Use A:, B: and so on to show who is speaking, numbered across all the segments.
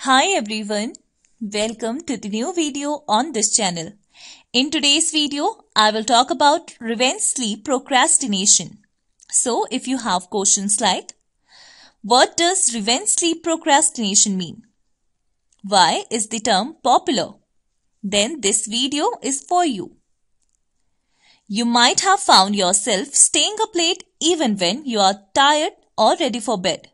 A: Hi everyone, welcome to the new video on this channel. In today's video, I will talk about revenge sleep procrastination. So if you have questions like, what does revenge sleep procrastination mean? Why is the term popular? then this video is for you. You might have found yourself staying up late even when you are tired or ready for bed.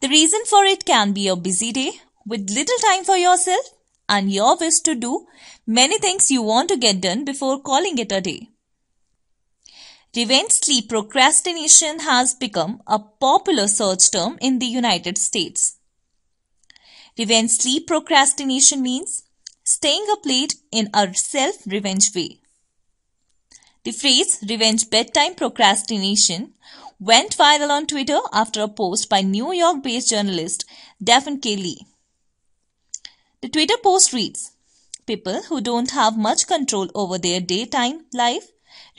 A: The reason for it can be a busy day with little time for yourself and your wish to do many things you want to get done before calling it a day. Revenge sleep procrastination has become a popular search term in the United States. Revenge sleep procrastination means staying up late in a self revenge way. The phrase revenge bedtime procrastination went viral on Twitter after a post by New York based journalist Daphne K. Lee. The Twitter post reads People who don't have much control over their daytime life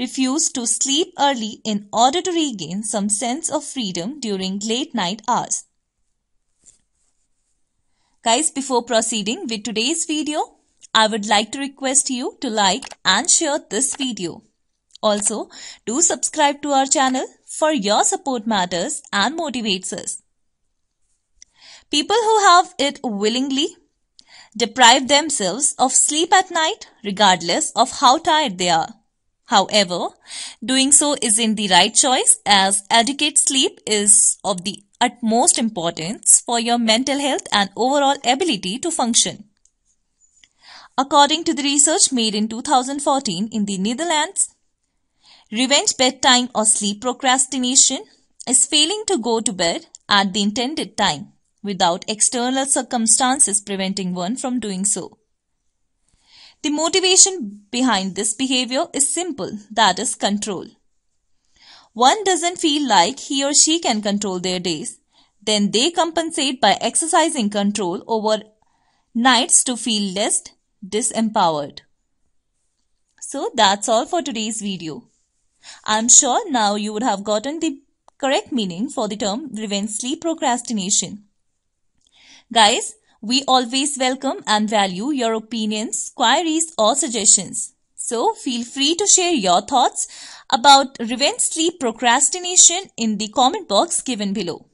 A: refuse to sleep early in order to regain some sense of freedom during late night hours. Guys, before proceeding with today's video, I would like to request you to like and share this video. Also, do subscribe to our channel for your support matters and motivates us. People who have it willingly deprive themselves of sleep at night regardless of how tired they are. However, doing so isn't the right choice as adequate sleep is of the utmost importance for your mental health and overall ability to function. According to the research made in 2014 in the Netherlands, revenge bedtime or sleep procrastination is failing to go to bed at the intended time without external circumstances preventing one from doing so. The motivation behind this behavior is simple that is, control. One doesn't feel like he or she can control their days. Then they compensate by exercising control over nights to feel less disempowered. So that's all for today's video. I'm sure now you would have gotten the correct meaning for the term prevent sleep procrastination. Guys, we always welcome and value your opinions, queries or suggestions. So feel free to share your thoughts about prevent sleep procrastination in the comment box given below.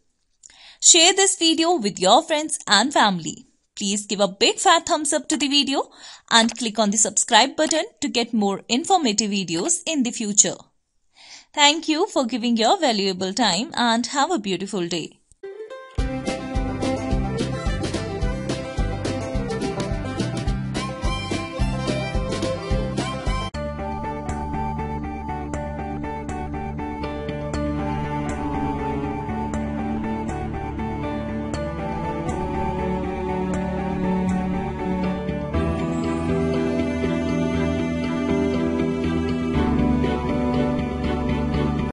A: Share this video with your friends and family. Please give a big fat thumbs up to the video and click on the subscribe button to get more informative videos in the future. Thank you for giving your valuable time and have a beautiful day.